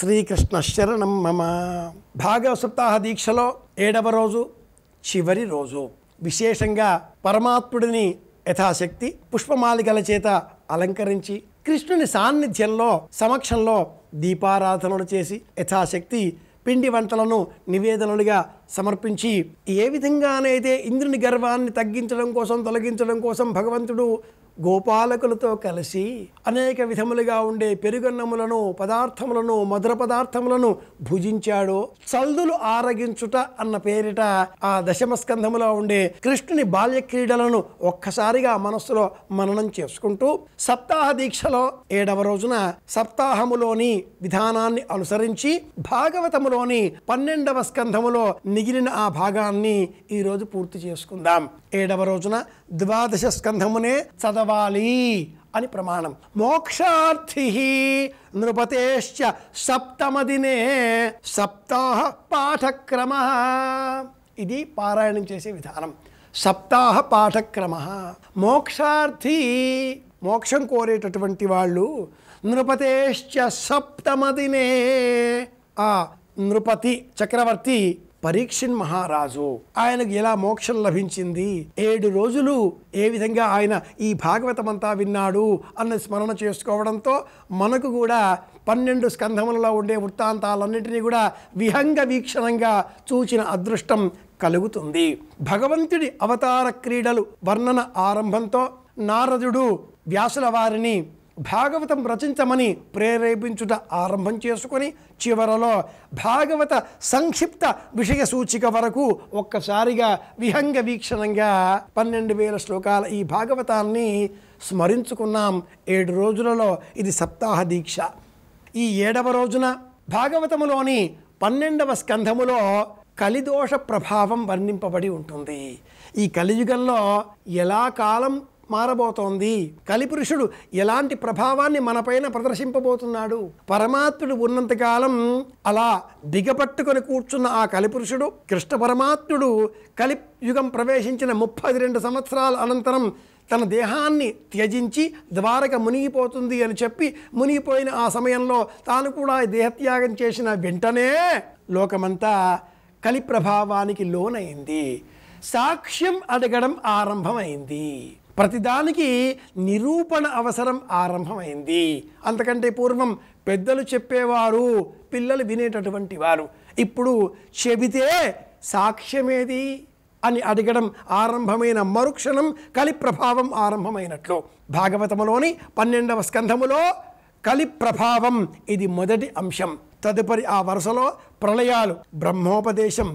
శ్రీకృష్ణ శరణం మమ భాగవ సప్తాహ దీక్షలో ఏడవ రోజు చివరి రోజు విశేషంగా పరమాత్ముడిని యథాశక్తి పుష్పమాలికల చేత అలంకరించి కృష్ణుని సాన్నిధ్యంలో సమక్షంలో దీపారాధనలు చేసి యథాశక్తి పిండి వంటలను నివేదనలుగా సమర్పించి ఏ విధంగానైతే ఇంద్రుని గర్వాన్ని తగ్గించడం కోసం తొలగించడం కోసం భగవంతుడు గోపాలకులతో కలిసి అనేక విధములుగా ఉండే పెరుగన్నములను పదార్థములను మధుర పదార్థములను భుజించాడో చల్దులు ఆరగించుట అన్న పేరిట ఆ దశమస్కంధములో ఉండే కృష్ణుని బాల్య క్రీడలను ఒక్కసారిగా మనస్సులో మననం చేసుకుంటూ సప్తాహ దీక్షలో ఏడవ రోజున సప్తాహములోని విధానాన్ని అనుసరించి భాగవతములోని పన్నెండవ స్కంధములో మిగిలిన ఆ భాగాన్ని ఈరోజు పూర్తి చేసుకుందాం ఏడవ రోజున ద్వాదశ స్కంధమునే చదవాలి అని ప్రమాణం మోక్షార్థి నృపతేశ్చ సప్తమ దినే సప్తాహ పాఠక్రమ ఇది పారాయణం చేసే విధానం సప్తాహ పాఠక్రమ మోక్షార్థి మోక్షం కోరేటటువంటి వాళ్ళు నృపతేశ్చ సప్తమ దినే ఆ నృపతి చక్రవర్తి పరీక్షన్ మహారాజు ఆయనకు ఎలా మోక్షం లభించింది ఏడు రోజులు ఏ విధంగా ఆయన ఈ భాగవతమంతా విన్నాడు అన్న స్మరణ చేసుకోవడంతో మనకు కూడా పన్నెండు స్కంధములలో ఉండే వృత్తాంతాలన్నింటినీ కూడా విహంగ వీక్షణంగా చూచిన అదృష్టం కలుగుతుంది భగవంతుడి అవతార క్రీడలు వర్ణన ఆరంభంతో నారదుడు వ్యాసుల వారిని భాగవతం రచించమని ప్రేరేపించుట ఆరంభం చేసుకొని చివరలో భాగవత సంక్షిప్త విషయ సూచిక వరకు ఒక్కసారిగా విహంగ వీక్షణంగా పన్నెండు వేల శ్లోకాల ఈ భాగవతాన్ని స్మరించుకున్నాం ఏడు రోజులలో ఇది సప్తాహ దీక్ష ఈ ఏడవ రోజున భాగవతములోని పన్నెండవ స్కంధములో కలిదోష ప్రభావం వర్ణింపబడి ఉంటుంది ఈ కలియుగంలో ఎలా కాలం మారబోతోంది కలిపురుషుడు ఎలాంటి ప్రభావాన్ని మనపైన ప్రదర్శింపబోతున్నాడు పరమాత్ముడు ఉన్నంతకాలం అలా దిగపట్టుకొని కూర్చున్న ఆ కలిపురుషుడు కృష్ణ పరమాత్ముడు కలి యుగం ప్రవేశించిన ముప్పై రెండు సంవత్సరాల అనంతరం తన దేహాన్ని త్యజించి ద్వారక మునిగిపోతుంది అని చెప్పి మునిగిపోయిన ఆ సమయంలో తాను కూడా దేహత్యాగం చేసిన వెంటనే లోకమంతా కలిప్రభావానికి లోనైంది సాక్ష్యం అడగడం ఆరంభమైంది ప్రతిదానికి నిరూపణ అవసరం ఆరంభమైంది అంతకంటే పూర్వం పెద్దలు చెప్పేవారు పిల్లలు వినేటటువంటి వారు ఇప్పుడు చెబితే సాక్ష్యమేది అని అడగడం ఆరంభమైన మరుక్షణం కలి ప్రభావం ఆరంభమైనట్లు భాగవతములోని పన్నెండవ స్కంధములో కలి ప్రభావం ఇది మొదటి అంశం తదుపరి ఆ వరుసలో ప్రళయాలు బ్రహ్మోపదేశం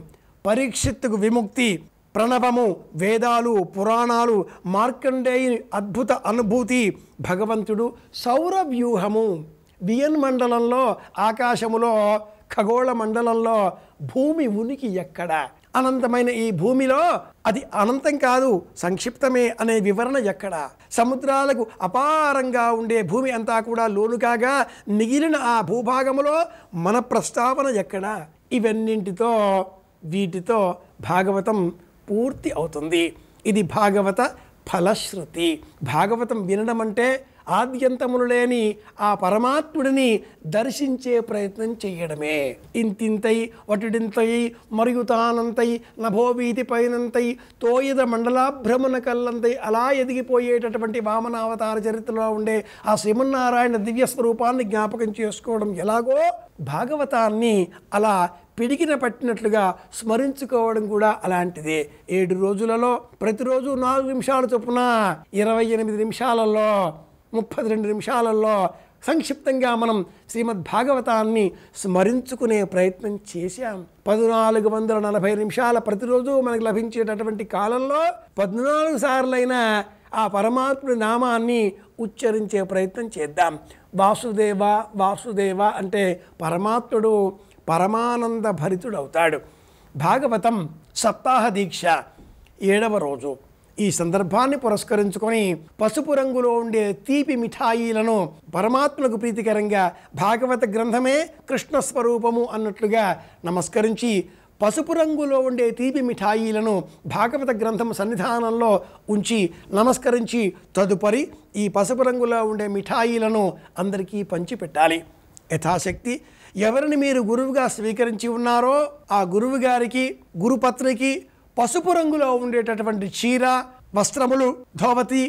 పరీక్షిత్తుకు విముక్తి ప్రణవము వేదాలు పురాణాలు మార్కండేయ అద్భుత అనుభూతి భగవంతుడు సౌరవ్యూహము బియన్ మండలంలో ఆకాశములో ఖగోళ మండలంలో భూమి ఉనికి ఎక్కడ అనంతమైన ఈ భూమిలో అది అనంతం కాదు సంక్షిప్తమే అనే వివరణ ఎక్కడ సముద్రాలకు అపారంగా ఉండే భూమి అంతా కూడా లోను కాగా మిగిలిన ఆ భూభాగములో మన ప్రస్తావన ఎక్కడ ఇవన్నింటితో వీటితో భాగవతం పూర్తి అవుతుంది ఇది భాగవత ఫలశ్రుతి భాగవతం వినడం అంటే ఆద్యంతములు లేని ఆ పరమాత్ముడిని దర్శించే ప్రయత్నం చేయడమే ఇంతింతై వటుడింతై మరియు తానంతై నభోవీతి పైనంతై తోయద మండలాభ్రమణ కల్లంతై అలా ఎదిగిపోయేటటువంటి వామనావతార చరిత్రలో ఉండే ఆ శ్రీమన్నారాయణ దివ్య స్వరూపాన్ని జ్ఞాపకం చేసుకోవడం ఎలాగో భాగవతాన్ని అలా పిడికిన పట్టినట్లుగా స్మరించుకోవడం కూడా అలాంటిదే ఏడు రోజులలో ప్రతిరోజు నాలుగు నిమిషాలు చొప్పున ఇరవై ఎనిమిది నిమిషాలలో ముప్పై రెండు నిమిషాలలో సంక్షిప్తంగా మనం శ్రీమద్ భాగవతాన్ని స్మరించుకునే ప్రయత్నం చేశాం పద్నాలుగు వందల నలభై నిమిషాల ప్రతిరోజు మనకు లభించేటటువంటి కాలంలో పద్నాలుగు సార్లైన ఆ పరమాత్ముడి నామాన్ని ఉచ్చరించే ప్రయత్నం చేద్దాం వాసుదేవ వాసుదేవ అంటే పరమాత్ముడు పరమానంద భరితుడవుతాడు భాగవతం సప్తాహ దీక్ష ఏడవ రోజు ఈ సందర్భాన్ని పురస్కరించుకొని పసుపు రంగులో ఉండే తీపి మిఠాయిలను పరమాత్మకు ప్రీతికరంగా భాగవత గ్రంథమే కృష్ణ స్వరూపము అన్నట్లుగా నమస్కరించి పసుపు రంగులో ఉండే తీపి మిఠాయిలను భాగవత గ్రంథం సన్నిధానంలో ఉంచి నమస్కరించి తదుపరి ఈ పసుపు రంగులో ఉండే మిఠాయిలను అందరికీ పంచిపెట్టాలి యథాశక్తి ఎవరిని మీరు గురువుగా స్వీకరించి ఉన్నారో ఆ గురువు గారికి గురుపత్రికి పసుపు రంగులో ఉండేటటువంటి చీర వస్త్రములు ధోవతి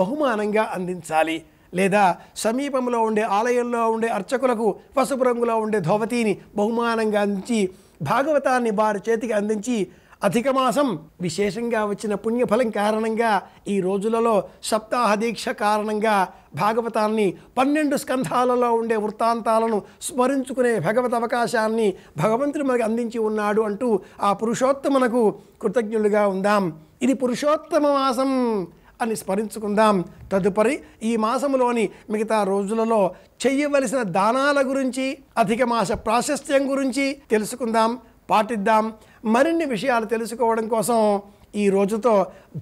బహుమానంగా అందించాలి లేదా సమీపంలో ఉండే ఆలయంలో ఉండే అర్చకులకు పసుపు రంగులో ఉండే ధోవతిని బహుమానంగా అందించి భాగవతాన్ని వారి చేతికి అందించి అధిక మాసం విశేషంగా వచ్చిన పుణ్యఫలం కారణంగా ఈ రోజులలో సప్తాహ దీక్ష కారణంగా భాగవతాన్ని పన్నెండు స్కంధాలలో ఉండే వృత్తాంతాలను స్మరించుకునే భగవత్ అవకాశాన్ని భగవంతుడు మనకు అందించి ఉన్నాడు అంటూ ఆ పురుషోత్తమనకు కృతజ్ఞులుగా ఉందాం ఇది పురుషోత్తమ మాసం అని స్మరించుకుందాం తదుపరి ఈ మాసములోని మిగతా రోజులలో చేయవలసిన దానాల గురించి అధిక మాస ప్రాశస్త్యం గురించి తెలుసుకుందాం పాటిద్దాం మరిన్ని విషయాలు తెలుసుకోవడం కోసం ఈ రోజుతో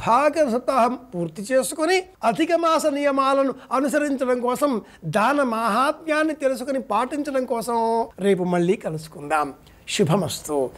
భాగ సప్తాహం పూర్తి చేసుకుని అధిక మాస నియమాలను అనుసరించడం కోసం దాన మాహాత్మ్యాన్ని తెలుసుకుని పాటించడం కోసం రేపు మళ్ళీ కలుసుకుందాం శుభమస్తు